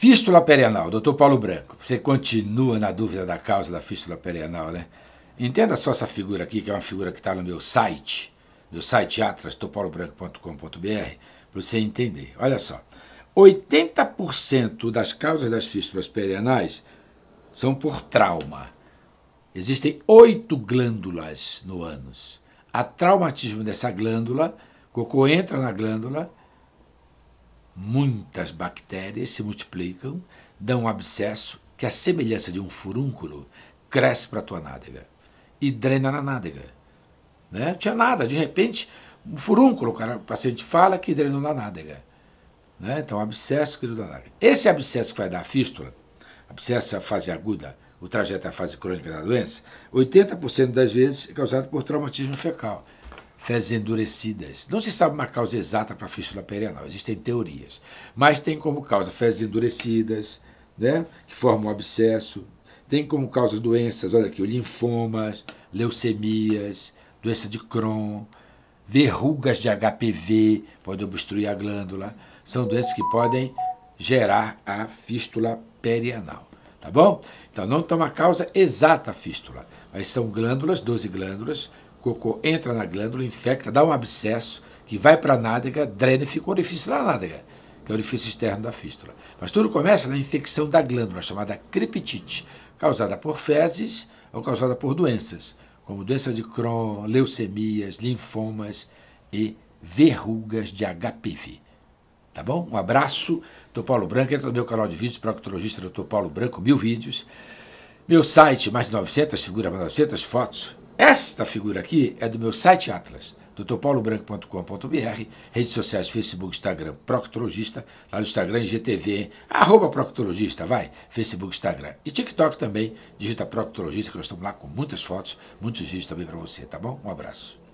Fístula perianal, doutor Paulo Branco. Você continua na dúvida da causa da fístula perianal, né? Entenda só essa figura aqui, que é uma figura que está no meu site, no site atrastopaulobranco.com.br, para você entender. Olha só, 80% das causas das fístulas perianais são por trauma. Existem oito glândulas no ânus. A traumatismo dessa glândula, cocô entra na glândula, Muitas bactérias se multiplicam, dão um abscesso que, à semelhança de um furúnculo, cresce para a tua nádega e drena na nádega. Né? Não tinha nada, de repente, um furúnculo, o, cara, o paciente fala que drenou na nádega. Né? Então, abscesso que drenou na nádega. Esse abscesso que vai dar a fístula, abscesso é a fase aguda, o trajeto é a fase crônica da doença, 80% das vezes é causado por traumatismo fecal fezes endurecidas. Não se sabe uma causa exata para a fístula perianal, existem teorias. Mas tem como causa fezes endurecidas, né, que formam um abscesso. Tem como causa doenças, olha aqui, linfomas, leucemias, doença de Crohn, verrugas de HPV, podem obstruir a glândula. São doenças que podem gerar a fístula perianal. Tá bom? Então não tem uma causa exata a fístula, mas são glândulas, 12 glândulas, cocô entra na glândula, infecta, dá um abscesso que vai para a nádega, drena e fica o orifício da nádega, que é o orifício externo da fístula. Mas tudo começa na infecção da glândula, chamada criptite, causada por fezes ou causada por doenças, como doença de Crohn, leucemias, linfomas e verrugas de HPV. Tá bom? Um abraço. Dr. Paulo Branco, entra no meu canal de vídeos, proctologista Dr. Paulo Branco, mil vídeos. Meu site, mais de 900 figuras, mais de 900 fotos. Esta figura aqui é do meu site Atlas, drpaulobranco.com.br, redes sociais, Facebook, Instagram, Proctologista, lá no Instagram, GTV, arroba Proctologista, vai, Facebook, Instagram e TikTok também, digita Proctologista, que nós estamos lá com muitas fotos, muitos vídeos também para você, tá bom? Um abraço.